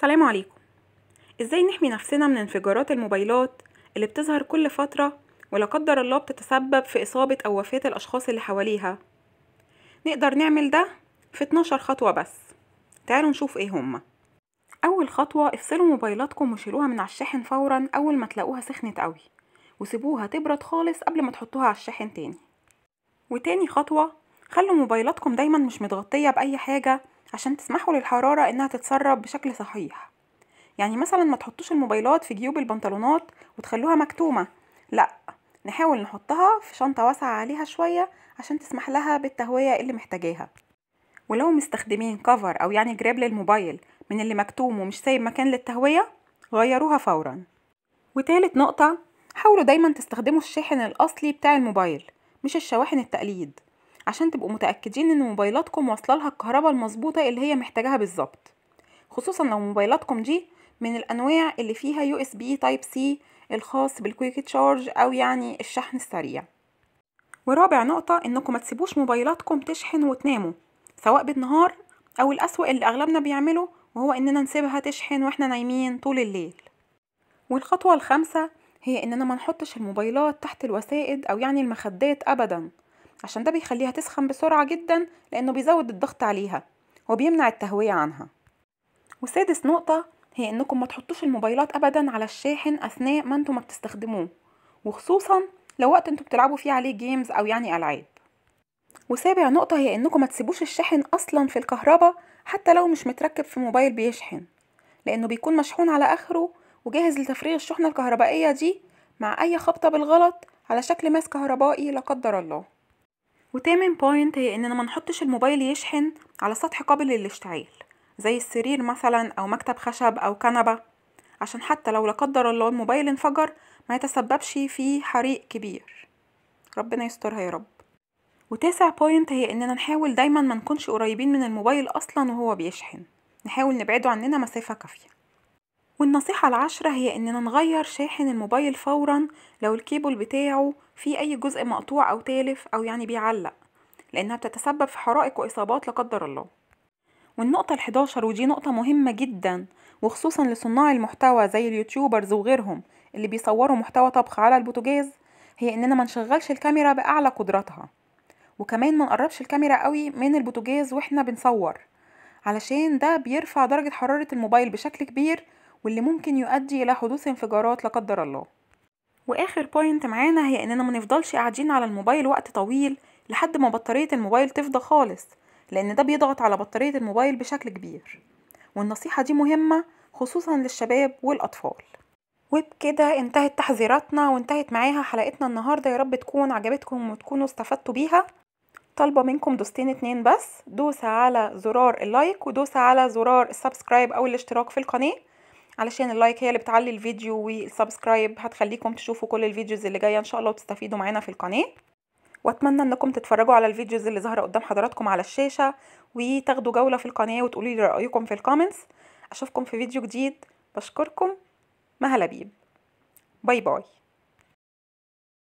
سلام عليكم ازاي نحمي نفسنا من انفجارات الموبايلات اللي بتظهر كل فترة ولا قدر الله بتتسبب في إصابة أو وفاة الأشخاص اللي حواليها نقدر نعمل ده في 12 خطوة بس تعالوا نشوف ايه هما أول خطوة افصلوا موبايلاتكم وشيلوها من على الشاحن فورا أول ما تلاقوها سخنت قوي وسيبوها تبرد خالص قبل ما تحطوها على الشاحن تاني وتاني خطوة خلوا موبايلاتكم دايما مش متغطية بأي حاجة عشان تسمحوا للحرارة انها تتسرب بشكل صحيح يعني مثلا ما تحطوش الموبايلات في جيوب البنطلونات وتخلوها مكتومة لا نحاول نحطها في شنطة واسعة عليها شوية عشان تسمح لها بالتهوية اللي محتاجاها ولو مستخدمين كفر او يعني جراب للموبايل من اللي مكتوم ومش سايب مكان للتهوية غيروها فورا وتالت نقطة حاولوا دايما تستخدموا الشاحن الأصلي بتاع الموبايل مش الشواحن التقليد عشان تبقوا متأكدين ان موبايلاتكم واصله لها الكهرباء المظبوطة اللي هي محتاجاها بالظبط خصوصا لو موبايلاتكم دي من الانواع اللي فيها يو اس بي تايب سي الخاص بالكويك تشارج او يعني الشحن السريع ورابع نقطة انكم ما تسيبوش موبايلاتكم تشحن وتناموا سواء بالنهار او الاسوأ اللي اغلبنا بيعمله وهو اننا نسيبها تشحن واحنا نايمين طول الليل والخطوة الخامسة هي اننا ما نحطش الموبايلات تحت الوسائد او يعني المخدات ابدا عشان ده بيخليها تسخن بسرعة جدا لأنه بيزود الضغط عليها وبيمنع التهوية عنها وسادس نقطة هي إنكم ما تحطوش الموبايلات أبدا على الشاحن أثناء ما أنتم ما بتستخدموه وخصوصا لو وقت أنتم بتلعبوا فيه عليه جيمز أو يعني ألعاب وسابع نقطة هي إنكم ما تسيبوش الشاحن أصلا في الكهرباء حتى لو مش متركب في موبايل بيشحن لأنه بيكون مشحون على آخره وجاهز لتفريغ الشحنة الكهربائية دي مع أي خبطة بالغلط على شكل ماس كهربائي لا قدر الله وتامن بوينت هي اننا ما نحطش الموبايل يشحن على سطح قابل للاشتعال زي السرير مثلا او مكتب خشب او كنبه عشان حتى لو لا قدر الله الموبايل انفجر ما يتسببش في حريق كبير ربنا يسترها يا رب وتاسع بوينت هي اننا نحاول دايما ما نكونش قريبين من الموبايل اصلا وهو بيشحن نحاول نبعده عننا مسافه كافيه والنصيحة العشرة هي إننا نغير شاحن الموبايل فورا لو الكيبل بتاعه فيه أي جزء مقطوع أو تالف أو يعني بيعلق لأنها بتتسبب في حرائق وإصابات لا قدر الله والنقطة الحداشر ودي نقطة مهمة جدا وخصوصا لصناع المحتوى زي اليوتيوبرز وغيرهم اللي بيصوروا محتوى طبخ على البوتجاز هي إننا ما نشغلش الكاميرا بأعلى قدراتها وكمان ما نقربش الكاميرا قوي من البوتجاز واحنا بنصور علشان ده بيرفع درجة حرارة الموبايل بشكل كبير واللي ممكن يؤدي إلى حدوث انفجارات لا قدر الله وآخر بوينت معانا هي إننا نفضلش قاعدين على الموبايل وقت طويل لحد ما بطارية الموبايل تفضى خالص لأن ده بيضغط على بطارية الموبايل بشكل كبير والنصيحة دي مهمة خصوصا للشباب والأطفال وبكده انتهت تحذيراتنا وانتهت معاها حلقتنا النهاردة يا رب تكون عجبتكم وتكونوا استفدتوا بيها طالبة منكم دوستين اتنين بس دوسة على زرار اللايك ودوسة على زرار السبسكرايب أو الاشتراك في القناة علشان اللايك هي اللي بتعلي الفيديو والسبسكرايب هتخليكم تشوفوا كل الفيديوز اللي جايه ان شاء الله وتستفيدوا معانا في القناه واتمنى انكم تتفرجوا على الفيديوز اللي ظاهره قدام حضراتكم على الشاشه وتاخدوا جوله في القناه وتقولوا لي رايكم في الكومنتس اشوفكم في فيديو جديد بشكركم مها لبيب باي باي